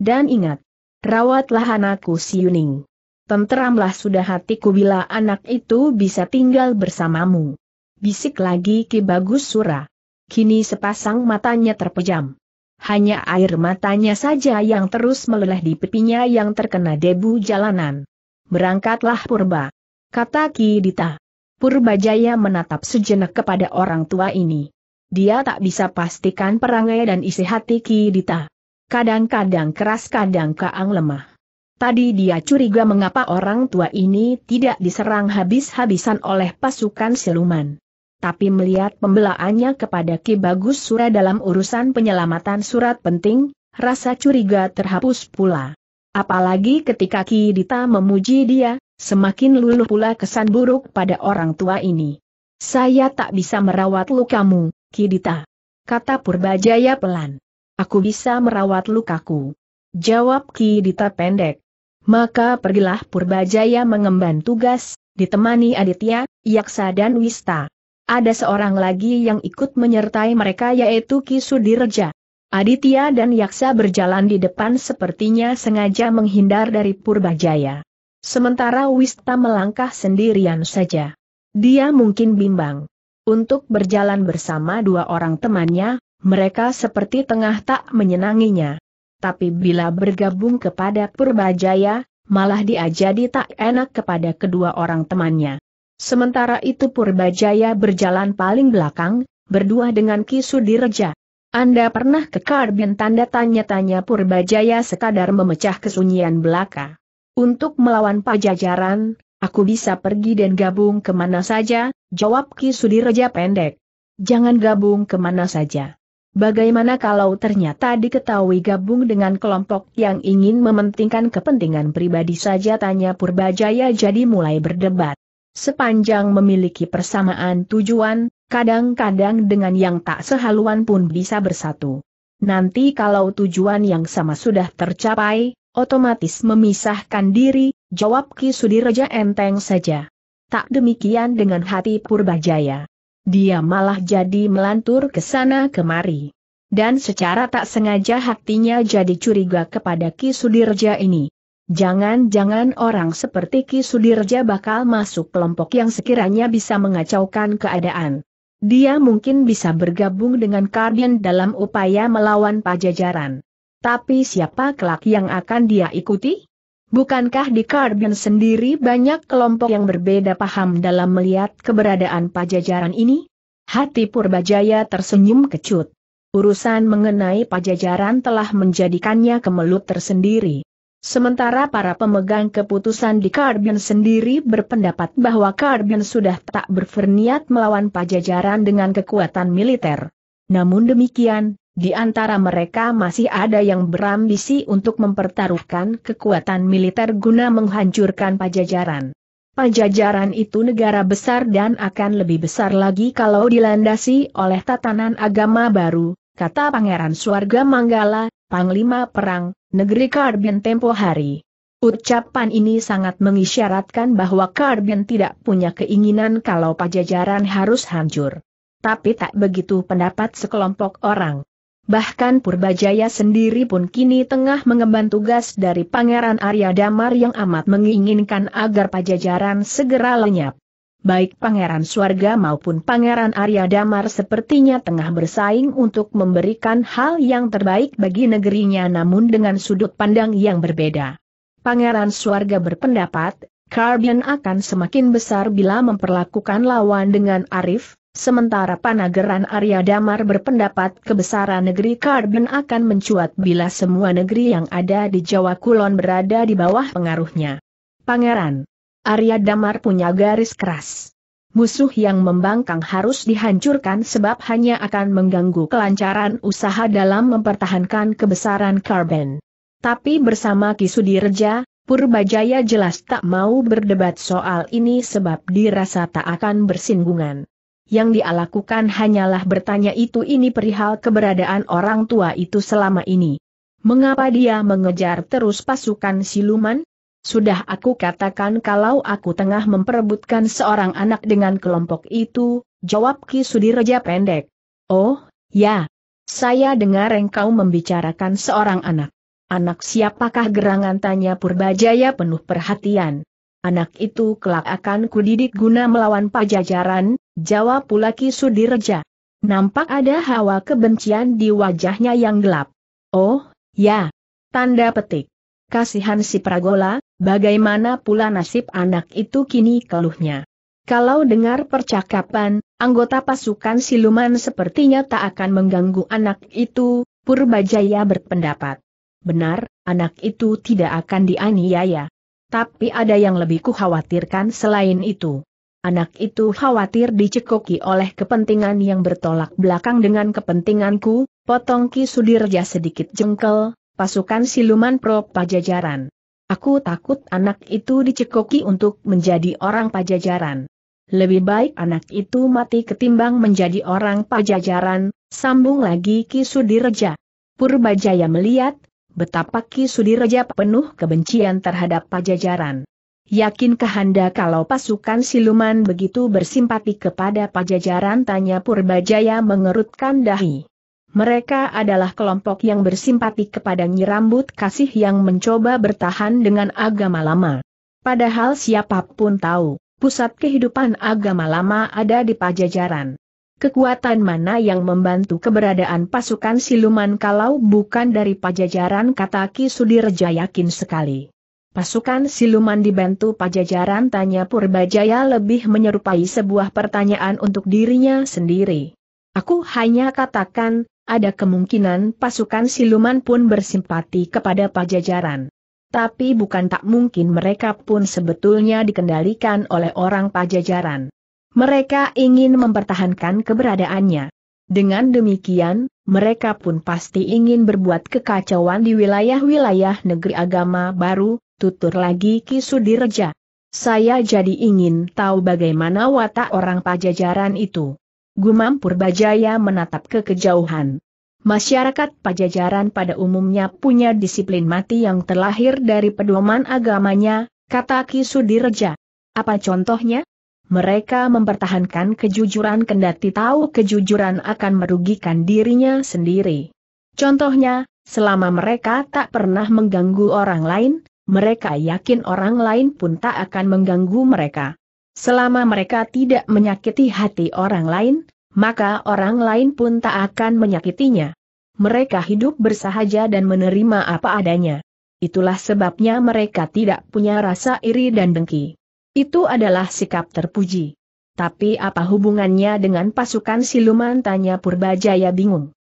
Dan ingat, rawatlah anakku si Yuning. Tenteramlah sudah hatiku bila anak itu bisa tinggal bersamamu. Bisik lagi Ki Bagus Sura. Kini sepasang matanya terpejam. Hanya air matanya saja yang terus meleleh di pipinya yang terkena debu jalanan. Berangkatlah purba kata Ki Dita. Purbajaya menatap sejenak kepada orang tua ini. Dia tak bisa pastikan perangai dan isi hati Ki Dita. Kadang-kadang keras kadang kaang lemah. Tadi dia curiga mengapa orang tua ini tidak diserang habis-habisan oleh pasukan siluman. Tapi melihat pembelaannya kepada Ki Bagus Sura dalam urusan penyelamatan surat penting, rasa curiga terhapus pula. Apalagi ketika Ki Dita memuji dia, Semakin luluh pula kesan buruk pada orang tua ini. Saya tak bisa merawat lukamu, Kidita. Kata Purbajaya pelan. Aku bisa merawat lukaku. Jawab Kidita pendek. Maka pergilah Purbajaya mengemban tugas, ditemani Aditya, Yaksa dan Wista. Ada seorang lagi yang ikut menyertai mereka yaitu Ki Sudirja. Aditya dan Yaksa berjalan di depan sepertinya sengaja menghindar dari Purbajaya. Sementara Wista melangkah sendirian saja. Dia mungkin bimbang. Untuk berjalan bersama dua orang temannya, mereka seperti tengah tak menyenanginya. Tapi bila bergabung kepada Purbajaya, malah dia jadi tak enak kepada kedua orang temannya. Sementara itu Purbajaya berjalan paling belakang, berdua dengan Kisu reja. Anda pernah ke Karbin tanda tanya-tanya Purbajaya sekadar memecah kesunyian belaka. Untuk melawan pajajaran, aku bisa pergi dan gabung kemana saja, jawab Ki Sudireja pendek. Jangan gabung kemana saja. Bagaimana kalau ternyata diketahui gabung dengan kelompok yang ingin mementingkan kepentingan pribadi saja tanya Purbajaya jadi mulai berdebat. Sepanjang memiliki persamaan tujuan, kadang-kadang dengan yang tak sehaluan pun bisa bersatu. Nanti kalau tujuan yang sama sudah tercapai, otomatis memisahkan diri, jawab Ki Sudiraja enteng saja. Tak demikian dengan hati Purbajaya. Dia malah jadi melantur ke sana kemari. Dan secara tak sengaja hatinya jadi curiga kepada Ki Sudirja ini. Jangan-jangan orang seperti Ki Sudirja bakal masuk kelompok yang sekiranya bisa mengacaukan keadaan. Dia mungkin bisa bergabung dengan Kardian dalam upaya melawan pajajaran. Tapi siapa kelak yang akan dia ikuti? Bukankah di Karbin sendiri banyak kelompok yang berbeda paham dalam melihat keberadaan pajajaran ini? Hati Purbajaya tersenyum kecut. Urusan mengenai pajajaran telah menjadikannya kemelut tersendiri. Sementara para pemegang keputusan di Karbin sendiri berpendapat bahwa Karbin sudah tak berferniat melawan pajajaran dengan kekuatan militer. Namun demikian, di antara mereka masih ada yang berambisi untuk mempertaruhkan kekuatan militer guna menghancurkan pajajaran. Pajajaran itu negara besar dan akan lebih besar lagi kalau dilandasi oleh tatanan agama baru, kata Pangeran Suarga Manggala, Panglima Perang, Negeri Karbin tempo hari. Ucapan ini sangat mengisyaratkan bahwa Karbin tidak punya keinginan kalau pajajaran harus hancur. Tapi tak begitu pendapat sekelompok orang. Bahkan Purbajaya sendiri pun kini tengah mengemban tugas dari Pangeran Arya Damar yang amat menginginkan agar pajajaran segera lenyap. Baik Pangeran Swarga maupun Pangeran Arya Damar sepertinya tengah bersaing untuk memberikan hal yang terbaik bagi negerinya namun dengan sudut pandang yang berbeda. Pangeran Swarga berpendapat, Karbian akan semakin besar bila memperlakukan lawan dengan arif, Sementara Panageran Arya Damar berpendapat kebesaran negeri Karben akan mencuat bila semua negeri yang ada di Jawa Kulon berada di bawah pengaruhnya. Pangeran Arya Damar punya garis keras. Musuh yang membangkang harus dihancurkan sebab hanya akan mengganggu kelancaran usaha dalam mempertahankan kebesaran Karben. Tapi bersama Kisudireja, Purbajaya jelas tak mau berdebat soal ini sebab dirasa tak akan bersinggungan yang dia lakukan hanyalah bertanya itu ini perihal keberadaan orang tua itu selama ini. Mengapa dia mengejar terus pasukan siluman? Sudah aku katakan kalau aku tengah memperebutkan seorang anak dengan kelompok itu, jawab Ki Sudireja pendek. Oh, ya. Saya dengar engkau membicarakan seorang anak. Anak siapakah gerangan tanya Purbajaya penuh perhatian. Anak itu kelak akan kudidik guna melawan pajajaran, Jawab pula Ki Sudirja. Nampak ada hawa kebencian di wajahnya yang gelap. Oh, ya. Tanda petik. Kasihan si Pragola, bagaimana pula nasib anak itu kini keluhnya. Kalau dengar percakapan, anggota pasukan siluman sepertinya tak akan mengganggu anak itu, Purbajaya berpendapat. Benar, anak itu tidak akan dianiaya. Tapi ada yang lebih kukhawatirkan selain itu. Anak itu khawatir dicekoki oleh kepentingan yang bertolak belakang dengan kepentinganku, potong Ki Sudirja sedikit jengkel, pasukan siluman pro pajajaran. Aku takut anak itu dicekoki untuk menjadi orang pajajaran. Lebih baik anak itu mati ketimbang menjadi orang pajajaran, sambung lagi Ki Sudirja. Purbajaya melihat, betapa Ki Sudirja penuh kebencian terhadap pajajaran. Yakinkah Anda kalau pasukan siluman begitu bersimpati kepada pajajaran? Tanya Purbajaya mengerutkan dahi. Mereka adalah kelompok yang bersimpati kepada Nyirambut Kasih yang mencoba bertahan dengan agama lama. Padahal siapapun tahu, pusat kehidupan agama lama ada di pajajaran. Kekuatan mana yang membantu keberadaan pasukan siluman kalau bukan dari pajajaran kata Ki Sudirja yakin sekali. Pasukan siluman dibantu pajajaran tanya Purbajaya lebih menyerupai sebuah pertanyaan untuk dirinya sendiri. Aku hanya katakan, ada kemungkinan pasukan siluman pun bersimpati kepada pajajaran. Tapi bukan tak mungkin mereka pun sebetulnya dikendalikan oleh orang pajajaran. Mereka ingin mempertahankan keberadaannya. Dengan demikian, mereka pun pasti ingin berbuat kekacauan di wilayah-wilayah negeri agama baru, tutur lagi Ki Sudirja. Saya jadi ingin tahu bagaimana watak orang pajajaran itu. Gumam Purbajaya menatap ke kejauhan. Masyarakat pajajaran pada umumnya punya disiplin mati yang terlahir dari pedoman agamanya, kata Ki Sudirja. Apa contohnya? Mereka mempertahankan kejujuran kendati tahu kejujuran akan merugikan dirinya sendiri. Contohnya, selama mereka tak pernah mengganggu orang lain, mereka yakin orang lain pun tak akan mengganggu mereka. Selama mereka tidak menyakiti hati orang lain, maka orang lain pun tak akan menyakitinya. Mereka hidup bersahaja dan menerima apa adanya. Itulah sebabnya mereka tidak punya rasa iri dan dengki. Itu adalah sikap terpuji. Tapi apa hubungannya dengan pasukan siluman tanya Purbajaya bingung.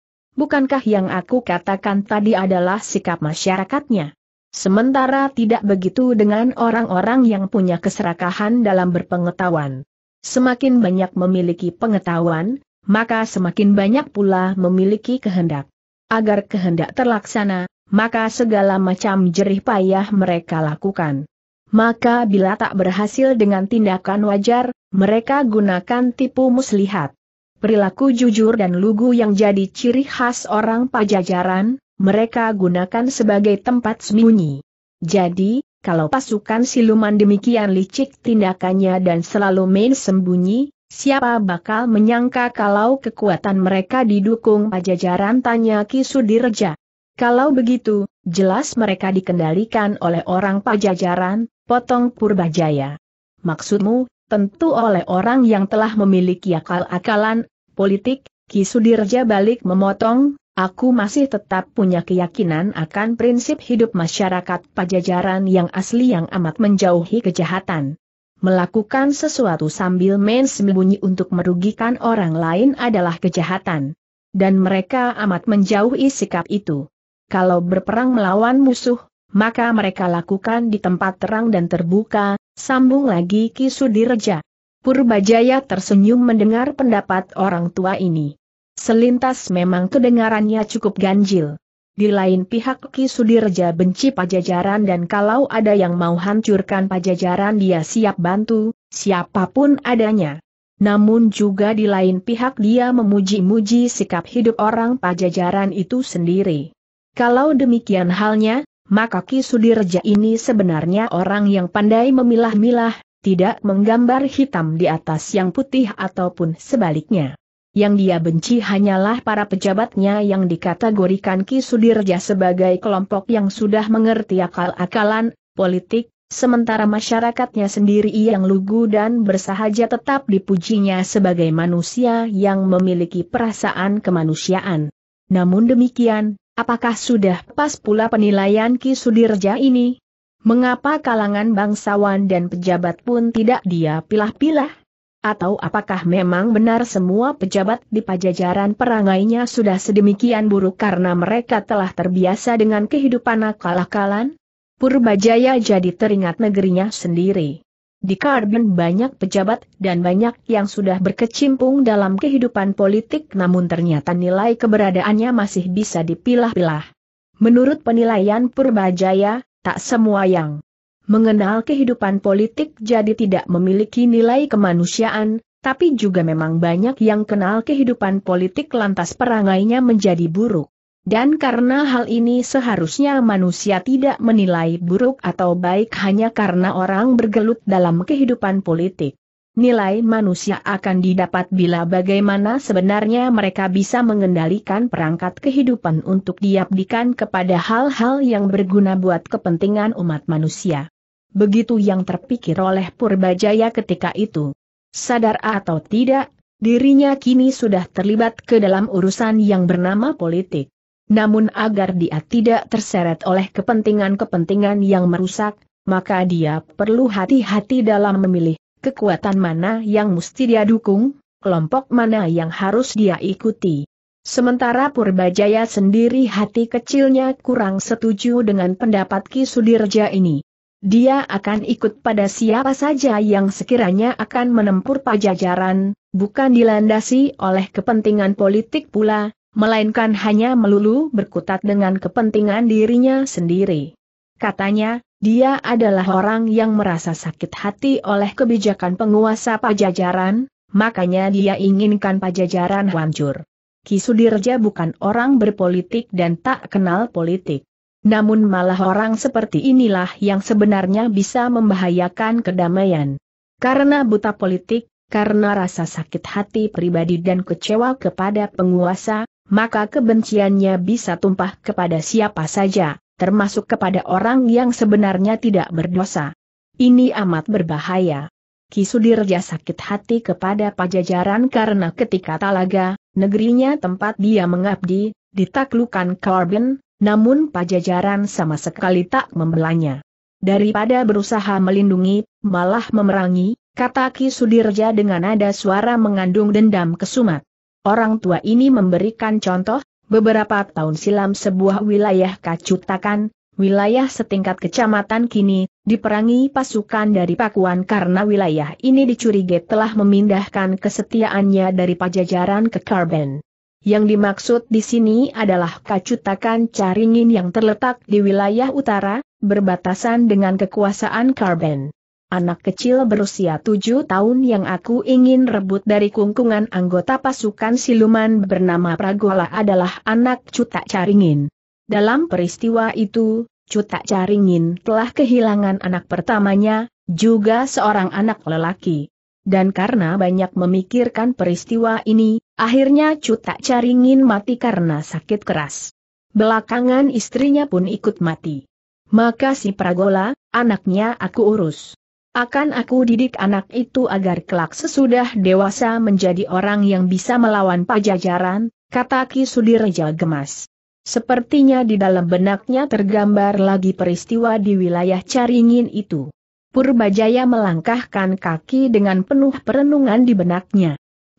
Bukankah yang aku katakan tadi adalah sikap masyarakatnya? Sementara tidak begitu dengan orang-orang yang punya keserakahan dalam berpengetahuan. Semakin banyak memiliki pengetahuan, maka semakin banyak pula memiliki kehendak. Agar kehendak terlaksana, maka segala macam jerih payah mereka lakukan. Maka bila tak berhasil dengan tindakan wajar, mereka gunakan tipu muslihat. Perilaku jujur dan lugu yang jadi ciri khas orang pajajaran, mereka gunakan sebagai tempat sembunyi. Jadi, kalau pasukan siluman demikian licik tindakannya dan selalu main sembunyi, siapa bakal menyangka kalau kekuatan mereka didukung pajajaran tanya Ki Sudirja. Kalau begitu, jelas mereka dikendalikan oleh orang pajajaran, potong Purbajaya. Maksudmu, tentu oleh orang yang telah memiliki akal-akalan, politik, Ki Sudirja balik memotong, Aku masih tetap punya keyakinan akan prinsip hidup masyarakat pajajaran yang asli yang amat menjauhi kejahatan. Melakukan sesuatu sambil main sembunyi untuk merugikan orang lain adalah kejahatan. Dan mereka amat menjauhi sikap itu. Kalau berperang melawan musuh, maka mereka lakukan di tempat terang dan terbuka, sambung lagi Ki Direja. Purbajaya tersenyum mendengar pendapat orang tua ini. Selintas memang kedengarannya cukup ganjil. Di lain pihak Ki Sudirja benci pajajaran dan kalau ada yang mau hancurkan pajajaran dia siap bantu, siapapun adanya. Namun juga di lain pihak dia memuji-muji sikap hidup orang pajajaran itu sendiri. Kalau demikian halnya, maka Ki Sudirja ini sebenarnya orang yang pandai memilah-milah, tidak menggambar hitam di atas yang putih ataupun sebaliknya. Yang dia benci hanyalah para pejabatnya yang dikategorikan Ki Sudirja sebagai kelompok yang sudah mengerti akal-akalan, politik, sementara masyarakatnya sendiri yang lugu dan bersahaja tetap dipujinya sebagai manusia yang memiliki perasaan kemanusiaan. Namun demikian, apakah sudah pas pula penilaian Ki Sudirja ini? Mengapa kalangan bangsawan dan pejabat pun tidak dia pilah-pilah? Atau apakah memang benar semua pejabat di pajajaran perangainya sudah sedemikian buruk karena mereka telah terbiasa dengan kehidupan akal-akalan? Purbajaya jadi teringat negerinya sendiri. Di Karbon banyak pejabat dan banyak yang sudah berkecimpung dalam kehidupan politik namun ternyata nilai keberadaannya masih bisa dipilah-pilah. Menurut penilaian Purbajaya, tak semua yang Mengenal kehidupan politik jadi tidak memiliki nilai kemanusiaan, tapi juga memang banyak yang kenal kehidupan politik lantas perangainya menjadi buruk. Dan karena hal ini seharusnya manusia tidak menilai buruk atau baik hanya karena orang bergelut dalam kehidupan politik. Nilai manusia akan didapat bila bagaimana sebenarnya mereka bisa mengendalikan perangkat kehidupan untuk diabdikan kepada hal-hal yang berguna buat kepentingan umat manusia begitu yang terpikir oleh Purbajaya ketika itu. Sadar atau tidak, dirinya kini sudah terlibat ke dalam urusan yang bernama politik. Namun agar dia tidak terseret oleh kepentingan-kepentingan yang merusak, maka dia perlu hati-hati dalam memilih kekuatan mana yang mesti dia dukung, kelompok mana yang harus dia ikuti. Sementara Purbajaya sendiri hati kecilnya kurang setuju dengan pendapat Ki Sudirja ini. Dia akan ikut pada siapa saja yang sekiranya akan menempur pajajaran, bukan dilandasi oleh kepentingan politik pula, melainkan hanya melulu berkutat dengan kepentingan dirinya sendiri. Katanya, dia adalah orang yang merasa sakit hati oleh kebijakan penguasa pajajaran, makanya dia inginkan pajajaran hancur. Kisudirja bukan orang berpolitik dan tak kenal politik. Namun malah orang seperti inilah yang sebenarnya bisa membahayakan kedamaian. Karena buta politik, karena rasa sakit hati pribadi dan kecewa kepada penguasa, maka kebenciannya bisa tumpah kepada siapa saja, termasuk kepada orang yang sebenarnya tidak berdosa. Ini amat berbahaya. Kisudirja sakit hati kepada pajajaran karena ketika Talaga, negerinya tempat dia mengabdi, ditaklukan Corbin, namun pajajaran sama sekali tak membelanya. Daripada berusaha melindungi, malah memerangi, kata Ki Sudirja dengan nada suara mengandung dendam kesumat. Orang tua ini memberikan contoh, beberapa tahun silam sebuah wilayah Kacutakan, wilayah setingkat kecamatan kini, diperangi pasukan dari Pakuan karena wilayah ini dicurigai telah memindahkan kesetiaannya dari Pajajaran ke Karben. Yang dimaksud di sini adalah Kacutakan Caringin yang terletak di wilayah utara, berbatasan dengan kekuasaan Karben. Anak kecil berusia tujuh tahun yang aku ingin rebut dari kungkungan anggota pasukan siluman bernama Pragola adalah anak Cutak Caringin. Dalam peristiwa itu, Cutak Caringin telah kehilangan anak pertamanya, juga seorang anak lelaki. Dan karena banyak memikirkan peristiwa ini, Akhirnya Cu tak caringin mati karena sakit keras. Belakangan istrinya pun ikut mati. Maka si Pragola, anaknya aku urus. Akan aku didik anak itu agar kelak sesudah dewasa menjadi orang yang bisa melawan pajajaran, kata Ki Sudirja gemas. Sepertinya di dalam benaknya tergambar lagi peristiwa di wilayah Caringin itu. Purbajaya melangkahkan kaki dengan penuh perenungan di benaknya.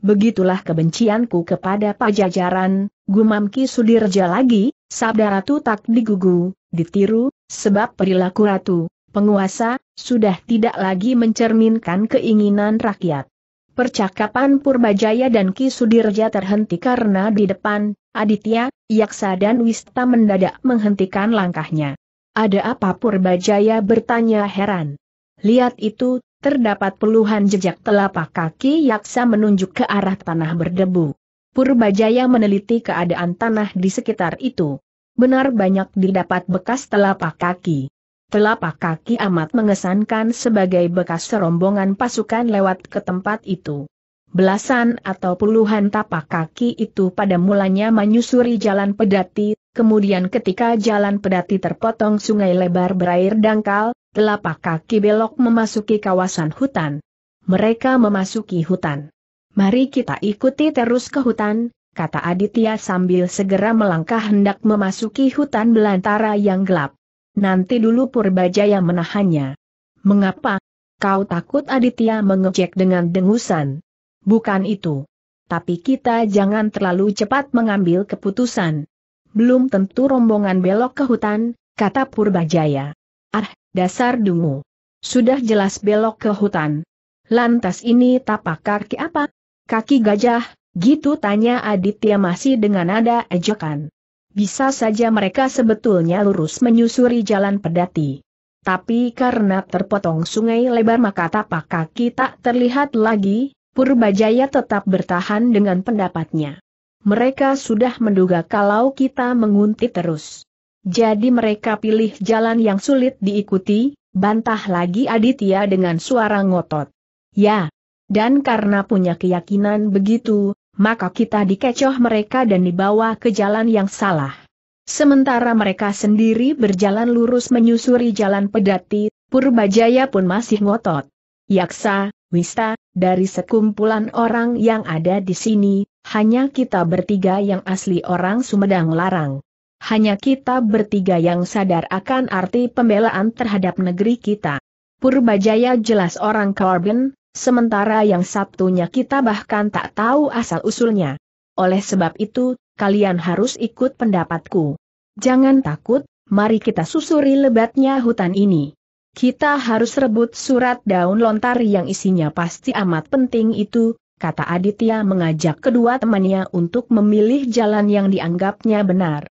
Begitulah kebencianku kepada pajajaran, gumam Ki Sudirja lagi, sabda ratu tak digugu, ditiru, sebab perilaku ratu, penguasa, sudah tidak lagi mencerminkan keinginan rakyat. Percakapan Purbajaya dan Ki Sudirja terhenti karena di depan, Aditya, Yaksa dan Wista mendadak menghentikan langkahnya. Ada apa Purbajaya bertanya heran. Lihat itu, terdapat puluhan jejak telapak kaki Yaksa menunjuk ke arah tanah berdebu. Purbajaya meneliti keadaan tanah di sekitar itu. Benar banyak didapat bekas telapak kaki. Telapak kaki amat mengesankan sebagai bekas serombongan pasukan lewat ke tempat itu. Belasan atau puluhan tapak kaki itu pada mulanya menyusuri jalan pedati, kemudian ketika jalan pedati terpotong sungai lebar berair dangkal, telapak kaki belok memasuki kawasan hutan. Mereka memasuki hutan. Mari kita ikuti terus ke hutan, kata Aditya sambil segera melangkah hendak memasuki hutan belantara yang gelap. Nanti dulu Purbajaya menahannya. Mengapa? Kau takut Aditya mengejek dengan dengusan. Bukan itu. Tapi kita jangan terlalu cepat mengambil keputusan. Belum tentu rombongan belok ke hutan, kata Purbajaya. Ah, Dasar dungu. Sudah jelas belok ke hutan. Lantas ini tapak kaki apa? Kaki gajah, gitu tanya Aditya masih dengan nada ejekan. Bisa saja mereka sebetulnya lurus menyusuri jalan pedati. Tapi karena terpotong sungai lebar maka tapak kaki tak terlihat lagi, Purbajaya tetap bertahan dengan pendapatnya. Mereka sudah menduga kalau kita menguntit terus. Jadi mereka pilih jalan yang sulit diikuti, bantah lagi Aditya dengan suara ngotot. Ya. Dan karena punya keyakinan begitu, maka kita dikecoh mereka dan dibawa ke jalan yang salah. Sementara mereka sendiri berjalan lurus menyusuri jalan pedati, Purbajaya pun masih ngotot. Yaksa, Wista, dari sekumpulan orang yang ada di sini, hanya kita bertiga yang asli orang Sumedang Larang hanya kita bertiga yang sadar akan arti pembelaan terhadap negeri kita. Purbajaya jelas orang Corbin, sementara yang Sabtunya kita bahkan tak tahu asal-usulnya. Oleh sebab itu, kalian harus ikut pendapatku. Jangan takut, mari kita susuri lebatnya hutan ini. Kita harus rebut surat daun lontar yang isinya pasti amat penting itu, kata Aditya mengajak kedua temannya untuk memilih jalan yang dianggapnya benar.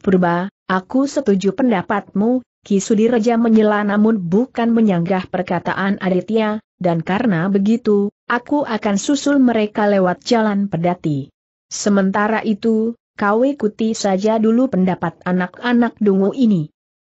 Purba, aku setuju pendapatmu, Kisudi Raja menyela namun bukan menyanggah perkataan Aditya, dan karena begitu, aku akan susul mereka lewat jalan pedati. Sementara itu, kau ikuti saja dulu pendapat anak-anak dungu ini.